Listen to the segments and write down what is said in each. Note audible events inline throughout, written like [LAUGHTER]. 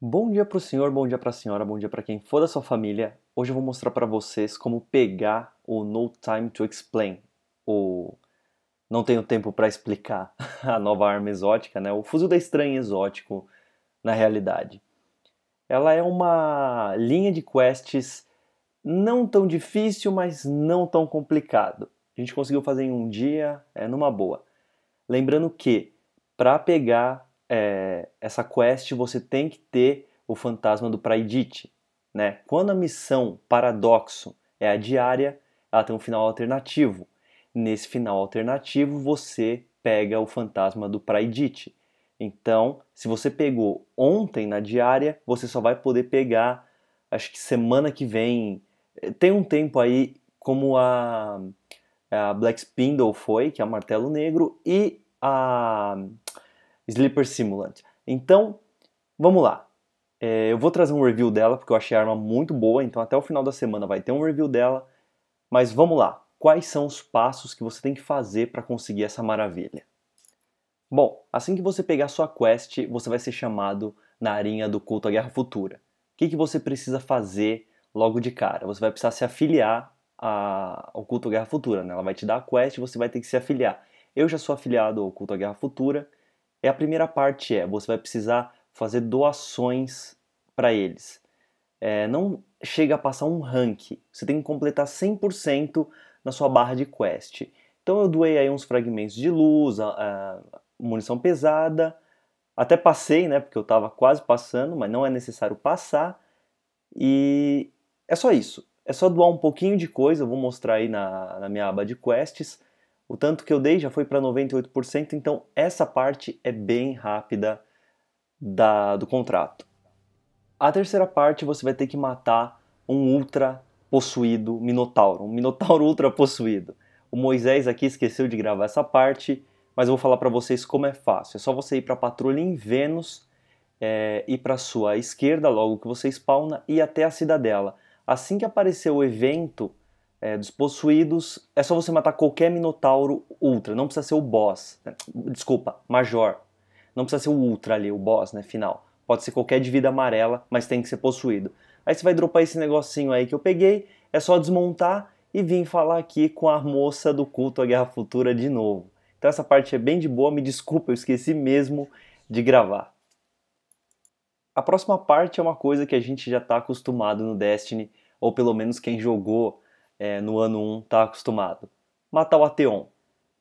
Bom dia para o senhor, bom dia para a senhora, bom dia para quem for da sua família. Hoje eu vou mostrar para vocês como pegar o No Time to Explain, ou Não Tenho Tempo para Explicar, [LAUGHS] a nova arma exótica, né? o fuzil da estranha exótico na realidade. Ela é uma linha de quests não tão difícil, mas não tão complicado. A gente conseguiu fazer em um dia, é numa boa. Lembrando que para pegar é, essa quest, você tem que ter o fantasma do Praidite. Né? Quando a missão paradoxo é a diária, ela tem um final alternativo. Nesse final alternativo, você pega o fantasma do Praidite. Então, se você pegou ontem na diária, você só vai poder pegar, acho que semana que vem. Tem um tempo aí, como a, a Black Spindle foi, que é o Martelo Negro, e a Sleeper Simulant. Então, vamos lá. É, eu vou trazer um review dela, porque eu achei a arma muito boa, então até o final da semana vai ter um review dela. Mas vamos lá, quais são os passos que você tem que fazer para conseguir essa maravilha? Bom, assim que você pegar sua quest, você vai ser chamado na arinha do culto à Guerra Futura. O que, que você precisa fazer logo de cara? Você vai precisar se afiliar a, ao culto à Guerra Futura, né? Ela vai te dar a quest e você vai ter que se afiliar. Eu já sou afiliado ao culto à Guerra Futura, é a primeira parte é, você vai precisar fazer doações para eles. É, não chega a passar um rank, você tem que completar 100% na sua barra de quest. Então eu doei aí uns fragmentos de luz, a, a munição pesada, até passei, né, porque eu estava quase passando, mas não é necessário passar. E é só isso. É só doar um pouquinho de coisa, eu vou mostrar aí na, na minha aba de quests. O tanto que eu dei já foi para 98%, então essa parte é bem rápida da, do contrato. A terceira parte você vai ter que matar um ultra possuído minotauro, um minotauro ultra possuído. O Moisés aqui esqueceu de gravar essa parte, mas eu vou falar para vocês como é fácil. É só você ir para a patrulha em Vênus é, ir para sua esquerda logo que você spawna e até a cidadela. Assim que aparecer o evento é, dos possuídos, é só você matar qualquer Minotauro Ultra, não precisa ser o boss, né? desculpa, Major, não precisa ser o Ultra ali, o boss, né, final. Pode ser qualquer de vida amarela, mas tem que ser possuído. Aí você vai dropar esse negocinho aí que eu peguei, é só desmontar e vir falar aqui com a moça do culto à Guerra Futura de novo. Então essa parte é bem de boa, me desculpa, eu esqueci mesmo de gravar. A próxima parte é uma coisa que a gente já está acostumado no Destiny, ou pelo menos quem jogou é, no ano 1 está acostumado. Matar o Ateon.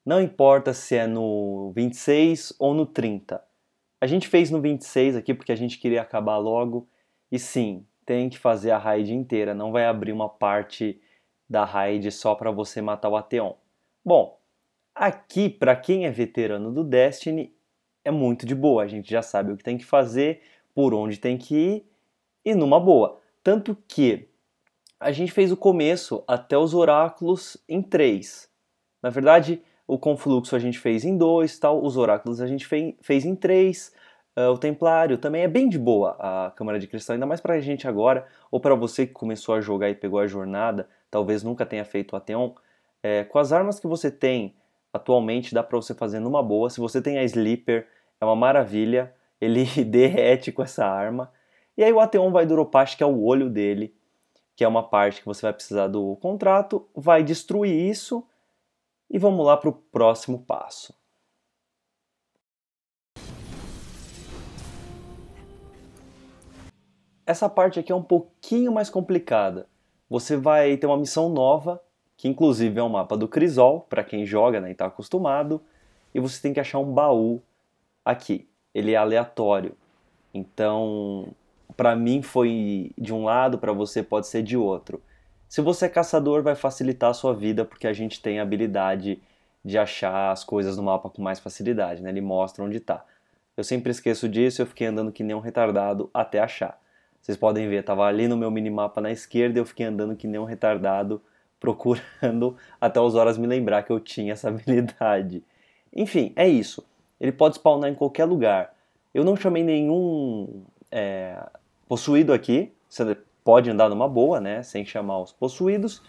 Não importa se é no 26 ou no 30. A gente fez no 26 aqui porque a gente queria acabar logo. E sim, tem que fazer a raid inteira. Não vai abrir uma parte da raid só para você matar o Ateon. Bom, aqui para quem é veterano do Destiny é muito de boa. A gente já sabe o que tem que fazer, por onde tem que ir e numa boa. Tanto que a gente fez o começo até os oráculos em três. Na verdade, o confluxo a gente fez em dois, tal, os oráculos a gente fez, fez em três, uh, o templário também é bem de boa a Câmara de Cristal, ainda mais para a gente agora, ou para você que começou a jogar e pegou a jornada, talvez nunca tenha feito o Ateon. É, com as armas que você tem atualmente, dá para você fazer numa boa. Se você tem a Sleeper, é uma maravilha, ele [LAUGHS] derrete com essa arma. E aí o Ateon vai duropar, que é o olho dele, que é uma parte que você vai precisar do contrato, vai destruir isso e vamos lá para o próximo passo. Essa parte aqui é um pouquinho mais complicada. Você vai ter uma missão nova, que inclusive é um mapa do Crisol, para quem joga né, e está acostumado, e você tem que achar um baú aqui. Ele é aleatório. Então, para mim foi de um lado, para você pode ser de outro. Se você é caçador, vai facilitar a sua vida porque a gente tem a habilidade de achar as coisas no mapa com mais facilidade, né? Ele mostra onde está. Eu sempre esqueço disso, eu fiquei andando que nem um retardado até achar. Vocês podem ver, tava ali no meu minimapa na esquerda, eu fiquei andando que nem um retardado [LAUGHS] procurando até os horas me lembrar que eu tinha essa [LAUGHS] habilidade. Enfim, é isso. Ele pode spawnar em qualquer lugar. Eu não chamei nenhum é, Possuído aqui, você pode andar numa boa, né? Sem chamar os possuídos.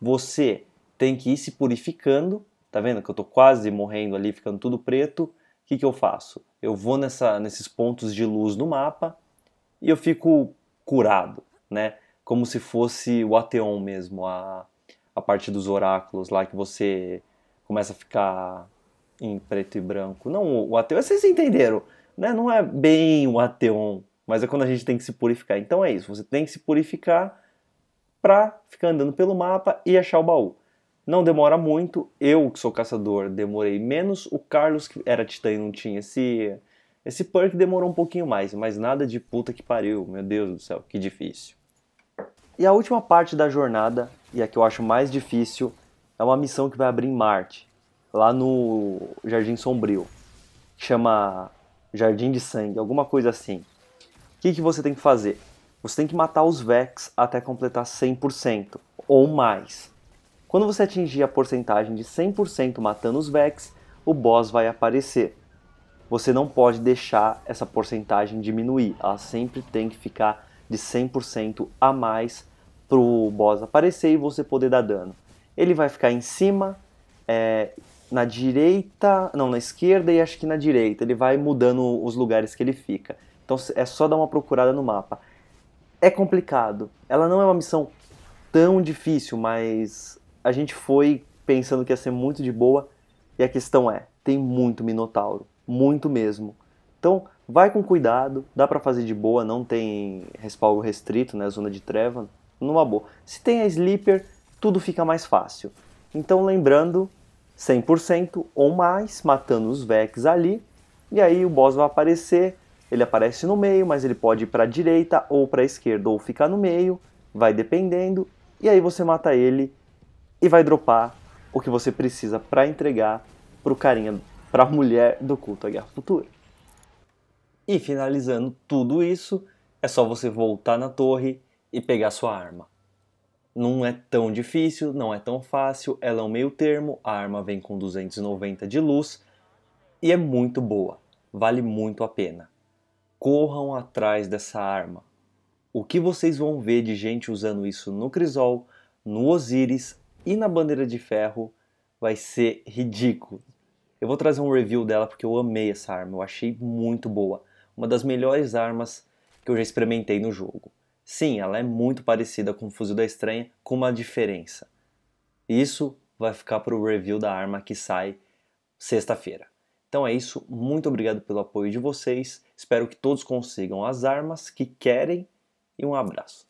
Você tem que ir se purificando. Tá vendo que eu tô quase morrendo ali, ficando tudo preto. O que, que eu faço? Eu vou nessa, nesses pontos de luz no mapa e eu fico curado, né? Como se fosse o Ateon mesmo, a, a parte dos oráculos lá que você começa a ficar em preto e branco. Não, o Ateon, vocês entenderam, né? Não é bem o Ateon, mas é quando a gente tem que se purificar. Então é isso, você tem que se purificar para ficar andando pelo mapa e achar o baú. Não demora muito, eu que sou caçador demorei menos, o Carlos que era titã e não tinha esse, esse perk demorou um pouquinho mais, mas nada de puta que pariu, meu Deus do céu, que difícil. E a última parte da jornada, e a que eu acho mais difícil, é uma missão que vai abrir em Marte, lá no Jardim Sombrio, que chama Jardim de Sangue, alguma coisa assim. O que, que você tem que fazer? Você tem que matar os Vex até completar 100% ou mais. Quando você atingir a porcentagem de 100% matando os Vex, o boss vai aparecer. Você não pode deixar essa porcentagem diminuir, ela sempre tem que ficar de 100% a mais para o boss aparecer e você poder dar dano. Ele vai ficar em cima, é, na direita, não, na esquerda e acho que na direita. Ele vai mudando os lugares que ele fica. Então é só dar uma procurada no mapa. É complicado. Ela não é uma missão tão difícil, mas a gente foi pensando que ia ser muito de boa. E a questão é, tem muito minotauro, muito mesmo. Então, vai com cuidado, dá para fazer de boa, não tem respaldo restrito, né, zona de treva, numa boa. Se tem a sleeper, tudo fica mais fácil. Então, lembrando, 100% ou mais, matando os Vex ali, e aí o boss vai aparecer, ele aparece no meio, mas ele pode ir para a direita ou para a esquerda ou ficar no meio, vai dependendo. E aí você mata ele e vai dropar o que você precisa para entregar pro carinha, a mulher do culto à guerra futura. E finalizando tudo isso, é só você voltar na torre e pegar sua arma. Não é tão difícil, não é tão fácil, ela é um meio termo, a arma vem com 290 de luz e é muito boa, vale muito a pena corram atrás dessa arma. O que vocês vão ver de gente usando isso no Crisol, no Osiris e na Bandeira de Ferro vai ser ridículo. Eu vou trazer um review dela porque eu amei essa arma, eu achei muito boa. Uma das melhores armas que eu já experimentei no jogo. Sim, ela é muito parecida com o Fuzil da Estranha, com uma diferença. Isso vai ficar para o review da arma que sai sexta-feira. Então é isso, muito obrigado pelo apoio de vocês. Espero que todos consigam as armas que querem e um abraço.